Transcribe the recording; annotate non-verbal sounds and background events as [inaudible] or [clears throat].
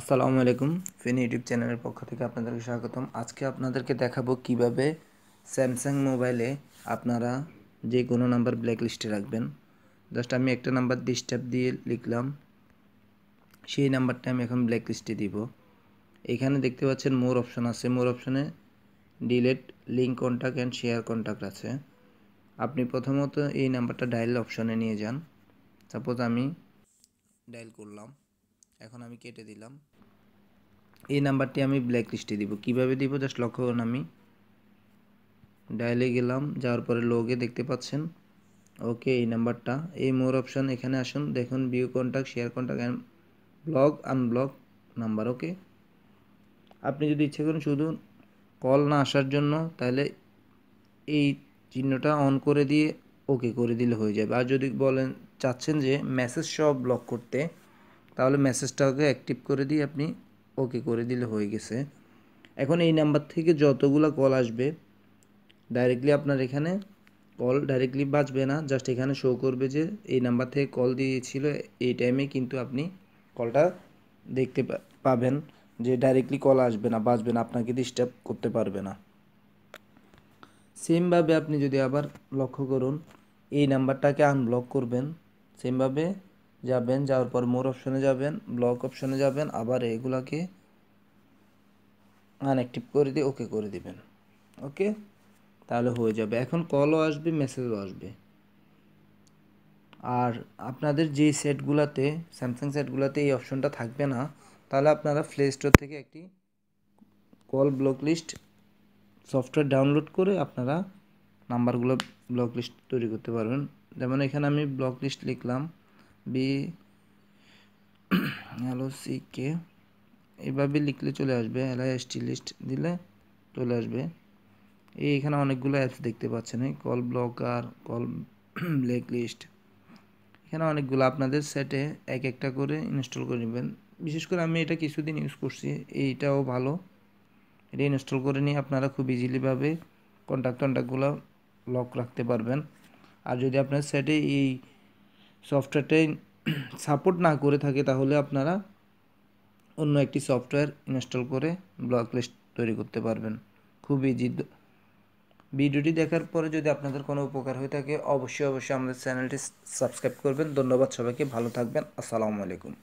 আসসালামু আলাইকুম ফিন ইউটিউব চ্যানেলের পক্ষ থেকে আপনাদেরকে স্বাগতম আজকে আপনাদেরকে দেখাবো কিভাবে স্যামসাং মোবাইলে আপনারা যে কোনো নাম্বার ব্ল্যাক লিস্টে রাখবেন জাস্ট আমি একটা নাম্বার ডিস্টার্ব দিয়ে লিখলাম সেই নাম্বারটা আমি এখন ব্ল্যাক লিস্টে দিব এখানে দেখতে পাচ্ছেন মোর অপশন আছে মোর অপশনে delete link contact and share contact আছে আপনি প্রথমত এই নাম্বারটা ডায়াল অপশনে নিয়ে যান সাপোজ আমি ডায়াল করলাম এখন আমি কেটে দিলাম এই নাম্বারটি আমি ব্ল্যাক লিস্টে দিব কিভাবে দিব জাস্ট লক্ষ্য করুন আমি ডায়ালে গেলাম যাওয়ার পরে লোকে দেখতে পাচ্ছেন ওকে এই নাম্বারটা এই মোর অপশন এখানে আসুন দেখুন view contact share contact and block unblock number okay আপনি যদি ইচ্ছে করেন শুধু কল না আসার জন্য তাহলে এই চিহ্নটা অন করে দিয়ে ওকে করে দিলে হয়ে যাবে আর যদি বলেন চাচ্ছেন যে মেসেজ সব ব্লক করতে তাহলে মেসেজটাকে অ্যাক্টিভ করে দিয়ে আপনি ওকে করে দিলে হয়ে গেছে এখন এই নাম্বার থেকে যতগুলো কল আসবে ডাইরেক্টলি আপনার এখানে কল ডাইরেক্টলি বাঁচবে না জাস্ট এখানে শো করবে যে এই নাম্বার থেকে কল দিয়েছিল এই টাইমে কিন্তু আপনি কলটা দেখতে পাবেন যে ডাইরেক্টলি কল আসবে না বাঁচবে না আপনাকে ডিস্টার্ব করতে পারবে না সেমভাবে আপনি যদি আবার লক্ষ্য করুন এই নাম্বারটাকে আনব্লক করবেন সেমভাবে যাবেন যাওয়ার পর মোর অপশনে যাবেন ব্লক অপশনে যাবেন আবার এগুলাকে আনঅ্যাক্টিভ করে দিয়ে ওকে করে দিবেন ওকে তাহলে হয়ে যাবে এখন কলও আসবে মেসেজও আসবে আর আপনাদের যে সেটগুলোতে স্যামসাং সেটগুলোতে এই অপশনটা থাকবে না তাহলে আপনারা প্লে স্টোর থেকে একটি call block list software download করে আপনারা নাম্বারগুলো ব্লক লিস্ট তৈরি করতে পারবেন যেমন এখানে আমি ব্লক লিস্ট লিখলাম বি [clears throat] হ্যালো সি কে এভাবে লিখলে চলে আসবে এসটি লিস্ট দিলে চলে আসবে এখানে অনেকগুলো অ্যাপস দেখতে পাচ্ছেন call blocker call black list এখানে অনেকগুলো আপনাদের সেটে এক একটা করে ইনস্টল করে নেবেন বিশেষ করে আমি এটা কিছুদিন ইউজ করছি এইটাও ভালো এটা ইনস্টল করে নিয়ে আপনারা খুব ইজিলিভাবে কন্ট্যাক্ট কন্ট্যাক্টগুলো লক রাখতে পারবেন আর যদি আপনার সেটে এই সফটওয়্যারটাই সাপোর্ট না করে থাকে তাহলে আপনারা অন্য একটি সফটওয়্যার ইনস্টল করে ব্লক লিস্ট তৈরি করতে পারবেন খুব ইজি ভিডিওটি দেখার পরে যদি আপনাদের কোনো উপকার হয়ে থাকে অবশ্যই অবশ্যই আমাদের চ্যানেলটি সাবস্ক্রাইব করবেন ধন্যবাদ সবাইকে ভালো থাকবেন আসসালামু আলাইকুম